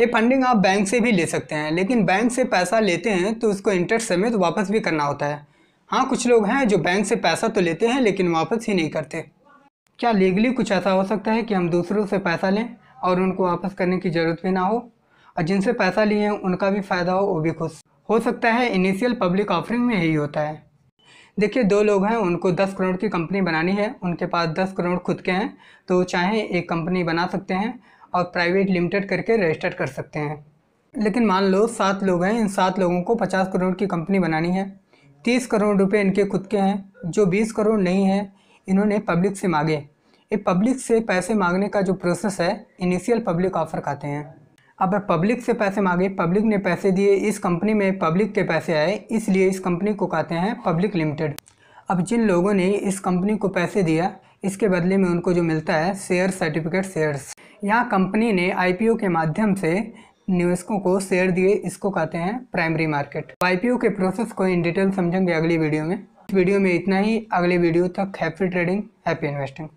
ये फंडिंग आप बैंक से भी ले सकते हैं लेकिन बैंक से पैसा लेते हैं तो उसको इंटरेस्ट समेत तो वापस भी करना होता है हाँ कुछ लोग हैं जो बैंक से पैसा तो लेते हैं लेकिन वापस ही नहीं करते क्या लीगली कुछ ऐसा हो सकता है कि हम दूसरों से पैसा लें और उनको वापस करने की ज़रूरत भी ना हो और जिनसे पैसा लिए हैं उनका भी फ़ायदा हो वो भी खुश हो सकता है इनिशियल पब्लिक ऑफरिंग में यही होता है देखिए दो लोग हैं उनको दस करोड़ की कंपनी बनानी है उनके पास दस करोड़ खुद के हैं तो चाहे एक कंपनी बना सकते हैं और प्राइवेट लिमिटेड करके रजिस्टर्ड कर सकते हैं लेकिन मान लो सात लोग हैं इन सात लोगों को पचास करोड़ की कंपनी बनानी है तीस करोड़ रुपए इनके खुद के हैं जो बीस करोड़ नहीं है इन्होंने पब्लिक से मांगे ये पब्लिक से पैसे मांगने का जो प्रोसेस है इनिशियल पब्लिक ऑफर कहते हैं अब पब्लिक से पैसे मांगे पब्लिक ने पैसे दिए इस कंपनी में पब्लिक के पैसे आए इसलिए इस कंपनी को कहते हैं पब्लिक लिमिटेड अब जिन लोगों ने इस कंपनी को पैसे दिया इसके बदले में उनको जो मिलता है शेयर सर्टिफिकेट शेयर्स यहाँ कंपनी ने आईपीओ के माध्यम से निवेशकों को शेयर दिए इसको कहते हैं प्राइमरी मार्केट आईपीओ के प्रोसेस को इन डिटेल समझेंगे अगली वीडियो में इस वीडियो में इतना ही अगले वीडियो तक हैप्पी ट्रेडिंग हैप्पी इन्वेस्टिंग